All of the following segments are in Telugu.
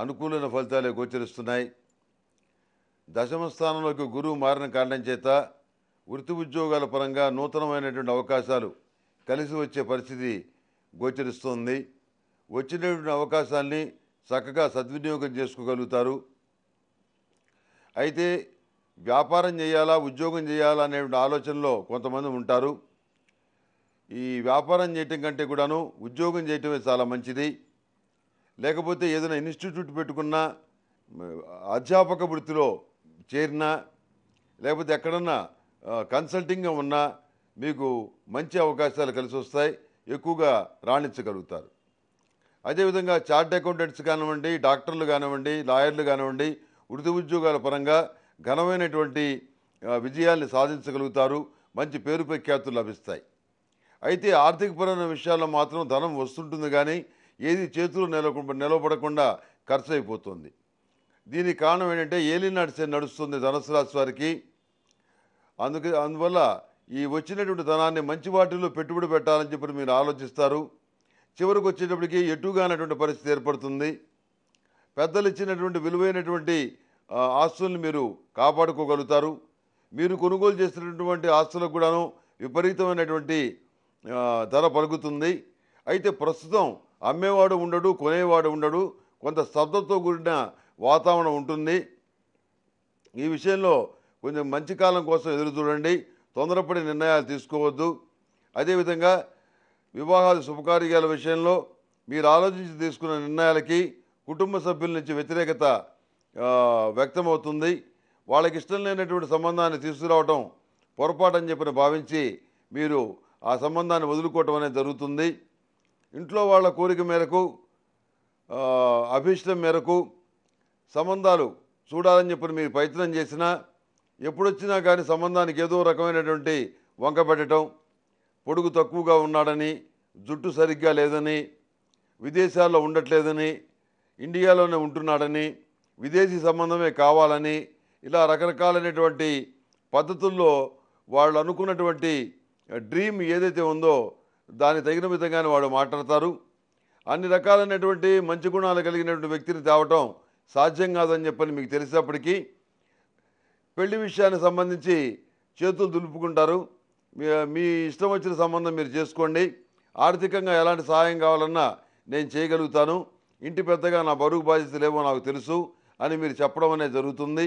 అనుకూలమైన ఫలితాలే గోచరిస్తున్నాయి దశమ స్థానంలోకి గురువు మారిన కారణం చేత వృత్తి ఉద్యోగాల పరంగా నూతనమైనటువంటి అవకాశాలు కలిసి వచ్చే పరిస్థితి గోచరిస్తుంది వచ్చినటువంటి అవకాశాల్ని చక్కగా సద్వినియోగం చేసుకోగలుగుతారు అయితే వ్యాపారం చేయాలా ఉద్యోగం చేయాలా అనే ఆలోచనలో కొంతమంది ఉంటారు ఈ వ్యాపారం చేయటం కంటే కూడాను ఉద్యోగం చేయటమే చాలా మంచిది లేకపోతే ఏదైనా ఇన్స్టిట్యూట్ పెట్టుకున్నా అధ్యాపక వృత్తిలో చేరినా లేకపోతే ఎక్కడన్నా కన్సల్టింగ్గా ఉన్నా మీకు మంచి అవకాశాలు కలిసి వస్తాయి ఎక్కువగా రాణించగలుగుతారు అదేవిధంగా చార్ట్ అకౌంటెంట్స్ కానివ్వండి డాక్టర్లు కానివ్వండి లాయర్లు కానివ్వండి వృత్తి ఉద్యోగాల పరంగా ఘనమైనటువంటి విజయాల్ని సాధించగలుగుతారు మంచి పేరు ప్రఖ్యాతులు లభిస్తాయి అయితే ఆర్థికపరమైన విషయాల్లో మాత్రం ధనం వస్తుంటుంది కానీ ఏది చేతులు నిలవ నిలవబడకుండా ఖర్చు అయిపోతుంది దీనికి కారణం ఏంటంటే ఏలినాటి శని నడుస్తుంది ధనుసు రాశి వారికి అందుకే అందువల్ల ఈ వచ్చినటువంటి ధనాన్ని మంచి వాటిల్లో పెట్టుబడి పెట్టాలని చెప్పి మీరు ఆలోచిస్తారు చివరికి వచ్చేటప్పటికి ఎటుగానటువంటి పరిస్థితి ఏర్పడుతుంది పెద్దలు ఇచ్చినటువంటి విలువైనటువంటి ఆస్తుల్ని మీరు కాపాడుకోగలుగుతారు మీరు కొనుగోలు చేసినటువంటి ఆస్తులకు కూడాను విపరీతమైనటువంటి ధర పలుకుతుంది అయితే ప్రస్తుతం అమ్మేవాడు ఉండడు కొనేవాడు ఉండడు కొంత శబ్దతో కూడిన వాతావరణం ఉంటుంది ఈ విషయంలో కొంచెం మంచి కాలం కోసం ఎదురు చూడండి తొందరపడి నిర్ణయాలు తీసుకోవద్దు అదేవిధంగా వివాహాలు శుభకార్యాల విషయంలో మీరు ఆలోచించి తీసుకున్న నిర్ణయాలకి కుటుంబ సభ్యుల నుంచి వ్యతిరేకత వ్యక్తమవుతుంది వాళ్ళకి ఇష్టం లేనటువంటి సంబంధాన్ని తీసుకురావటం పొరపాటు అని చెప్పిన భావించి మీరు ఆ సంబంధాన్ని వదులుకోవటం అనేది జరుగుతుంది ఇంట్లో వాళ్ళ కోరిక మేరకు అభిష్టం మేరకు సంబంధాలు చూడాలని చెప్పి మీరు ప్రయత్నం చేసినా ఎప్పుడొచ్చినా కానీ సంబంధానికి ఏదో రకమైనటువంటి వంక పెట్టడం పొడుగు తక్కువగా ఉన్నాడని జుట్టు సరిగ్గా లేదని విదేశాల్లో ఉండట్లేదని ఇండియాలోనే ఉంటున్నాడని విదేశీ సంబంధమే కావాలని ఇలా రకరకాలైనటువంటి పద్ధతుల్లో వాళ్ళు అనుకున్నటువంటి డ్రీమ్ ఏదైతే ఉందో దాని తగిన విధంగానే వాడు మాట్లాడతారు అన్ని రకాలైనటువంటి మంచి గుణాలు కలిగినటువంటి వ్యక్తిని తేవటం సాధ్యం కాదని చెప్పని మీకు తెలిసినప్పటికీ పెళ్లి విషయానికి సంబంధించి చేతులు దులుపుకుంటారు మీ ఇష్టం వచ్చిన సంబంధం మీరు చేసుకోండి ఆర్థికంగా ఎలాంటి సహాయం కావాలన్నా నేను చేయగలుగుతాను ఇంటి పెద్దగా నా బరువు బాధ్యతలేమో నాకు తెలుసు అని మీరు చెప్పడం అనేది జరుగుతుంది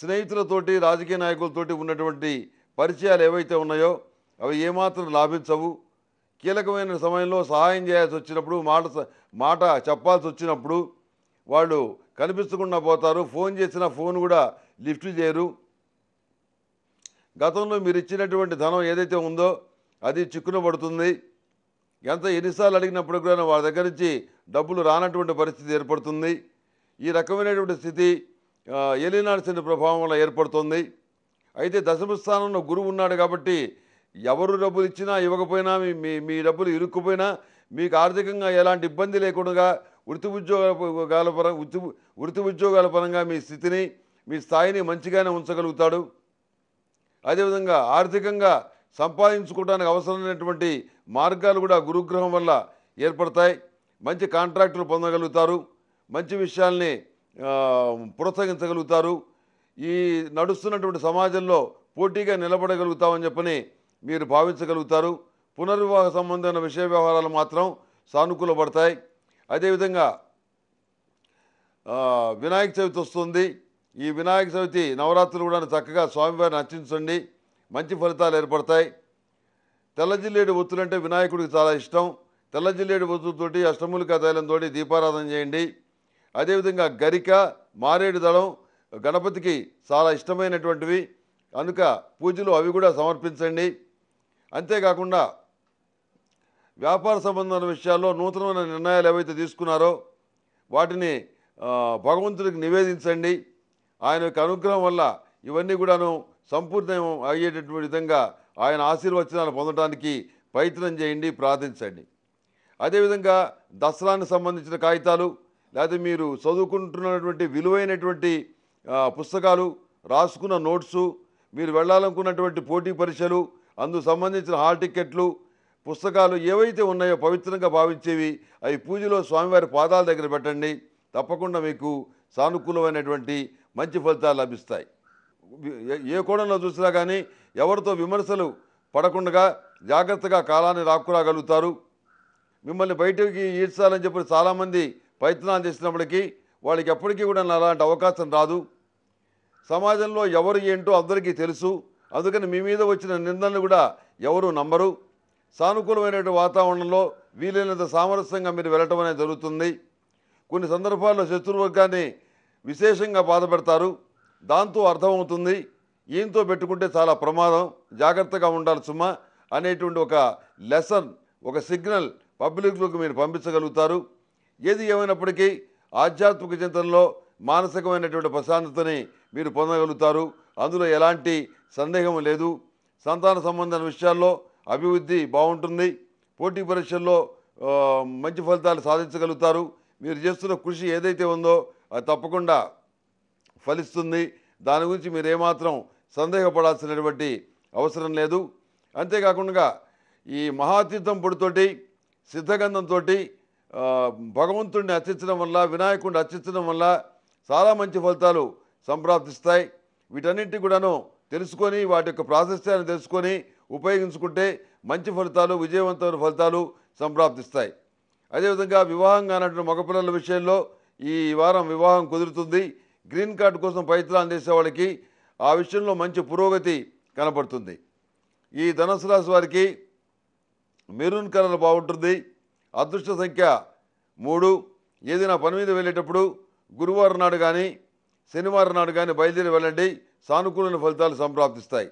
స్నేహితులతోటి రాజకీయ నాయకులతోటి ఉన్నటువంటి పరిచయాలు ఏవైతే ఉన్నాయో అవి ఏమాత్రం లాభించవు కీలకమైన సమయంలో సహాయం చేయాల్సి వచ్చినప్పుడు మాట మాట చెప్పాల్సి వచ్చినప్పుడు వాళ్ళు కనిపించకుండా పోతారు ఫోన్ చేసిన ఫోన్ కూడా లిఫ్ట్ చేయరు గతంలో మీరు ఇచ్చినటువంటి ధనం ఏదైతే ఉందో అది చిక్కున పడుతుంది ఎంత ఎన్నిసార్లు అడిగినప్పుడు కూడా వాళ్ళ దగ్గర నుంచి డబ్బులు రానటువంటి పరిస్థితి ఏర్పడుతుంది ఈ రకమైనటువంటి స్థితి ఎలినాడు ప్రభావం వల్ల ఏర్పడుతుంది అయితే దశమ స్థానంలో గురువు ఉన్నాడు కాబట్టి ఎవరు డబ్బులు ఇచ్చినా ఇవ్వకపోయినా మీ మీ డబ్బులు ఇరుక్కుపోయినా మీకు ఆర్థికంగా ఎలాంటి ఇబ్బంది లేకుండా వృత్తి ఉద్యోగాల పరంగా వృత్తి వృత్తి ఉద్యోగాల పరంగా మీ స్థితిని మీ స్థాయిని మంచిగానే ఉంచగలుగుతాడు అదేవిధంగా ఆర్థికంగా సంపాదించుకోవడానికి అవసరమైనటువంటి మార్గాలు కూడా గురుగ్రహం వల్ల ఏర్పడతాయి మంచి కాంట్రాక్టులు పొందగలుగుతారు మంచి విషయాల్ని ప్రోత్సహించగలుగుతారు ఈ నడుస్తున్నటువంటి సమాజంలో పోటీగా నిలబడగలుగుతామని చెప్పని మీరు భావించగలుగుతారు పునర్వివాహ సంబంధమైన విషయ వ్యవహారాలు మాత్రం సానుకూలపడతాయి అదేవిధంగా వినాయక చవితి వస్తుంది ఈ వినాయక చవితి నవరాత్రులు కూడా చక్కగా స్వామివారిని అర్చించండి మంచి ఫలితాలు ఏర్పడతాయి తెల్లజిల్లేడు అంటే వినాయకుడికి చాలా ఇష్టం తెల్లజిల్లేడు ఒత్తులతోటి అష్టమూలికా తైలంతో దీపారాధన చేయండి అదేవిధంగా గరిక మారేడు దళం గణపతికి చాలా ఇష్టమైనటువంటివి అనుక పూజలు అవి కూడా సమర్పించండి అంతేకాకుండా వ్యాపార సంబంధమైన విషయాల్లో నూతనమైన నిర్ణయాలు ఏవైతే తీసుకున్నారో వాటిని భగవంతుడికి నివేదించండి ఆయన యొక్క అనుగ్రహం వల్ల ఇవన్నీ కూడాను సంపూర్ణ అయ్యేటటువంటి విధంగా ఆయన ఆశీర్వచనాలు పొందడానికి ప్రయత్నం చేయండి ప్రార్థించండి అదేవిధంగా దసరానికి సంబంధించిన కాగితాలు లేదా మీరు చదువుకుంటున్నటువంటి విలువైనటువంటి పుస్తకాలు రాసుకున్న నోట్సు మీరు వెళ్ళాలనుకున్నటువంటి పోటీ పరీక్షలు అందుకు సంబంధించిన హాల్ టిక్కెట్లు పుస్తకాలు ఏవైతే ఉన్నాయో పవిత్రంగా భావించేవి అవి పూజలో స్వామివారి పాదాల దగ్గర పెట్టండి తప్పకుండా మీకు సానుకూలమైనటువంటి మంచి ఫలితాలు లభిస్తాయి ఏ కోణంలో చూసినా కానీ ఎవరితో విమర్శలు పడకుండా జాగ్రత్తగా కాలాన్ని రాకురాగలుగుతారు మిమ్మల్ని బయటకి ఈడ్చాలని చెప్పి చాలామంది ప్రయత్నాలు చేసినప్పటికీ వాళ్ళకి ఎప్పటికీ కూడా అలాంటి అవకాశం రాదు సమాజంలో ఎవరు ఏంటో అందరికీ తెలుసు అందుకని మీ మీద వచ్చిన నిందలను కూడా ఎవరు నమ్మరు సానుకూలమైనటువంటి వాతావరణంలో వీలైనంత సామరస్యంగా మీరు వెళ్ళటం అనేది జరుగుతుంది కొన్ని సందర్భాల్లో శత్రువర్గాన్ని విశేషంగా బాధపెడతారు దాంతో అర్థమవుతుంది ఈయంతో పెట్టుకుంటే చాలా ప్రమాదం జాగ్రత్తగా ఉండాలి సుమా అనేటువంటి ఒక లెసన్ ఒక సిగ్నల్ పబ్లిక్లోకి మీరు పంపించగలుగుతారు ఏది ఏమైనప్పటికీ ఆధ్యాత్మిక చింతనలో మానసికమైనటువంటి ప్రశాంతతని మీరు పొందగలుగుతారు అందులో ఎలాంటి సందేహం లేదు సంతాన సంబంధమైన విషయాల్లో అభివృద్ధి బాగుంటుంది పోటీ పరీక్షల్లో మంచి ఫలితాలు సాధించగలుగుతారు మీరు చేస్తున్న కృషి ఏదైతే ఉందో అది తప్పకుండా ఫలిస్తుంది దాని గురించి మీరు ఏమాత్రం సందేహపడాల్సినటువంటి అవసరం లేదు అంతేకాకుండా ఈ మహాతీర్థం పొడితోటి సిద్ధగంధంతో భగవంతుడిని అర్చించడం వల్ల వినాయకుడిని అర్చించడం వల్ల చాలా మంచి ఫలితాలు సంప్రాప్తిస్తాయి వీటన్నింటి కూడాను తెలుసుకొని వాటి యొక్క ప్రాశస్యాన్ని తెలుసుకొని ఉపయోగించుకుంటే మంచి ఫలితాలు విజయవంతమైన ఫలితాలు సంప్రాప్తిస్తాయి అదేవిధంగా వివాహం కానటువంటి మగపిల్లల విషయంలో ఈ వారం వివాహం కుదురుతుంది గ్రీన్ కార్డు కోసం ప్రయత్నాలు అందేసే వాళ్ళకి ఆ విషయంలో మంచి పురోగతి కనపడుతుంది ఈ ధనుసు రాశి వారికి మెరూన్ కలర్ బాగుంటుంది అదృష్ట సంఖ్య మూడు ఏదైనా పని మీద వెళ్ళేటప్పుడు గురువారం నాడు కానీ శనివారం నాడు కానీ బయలుదేరి వెళ్ళండి సానుకూల ఫలితాలు సంప్రాప్తిస్తాయి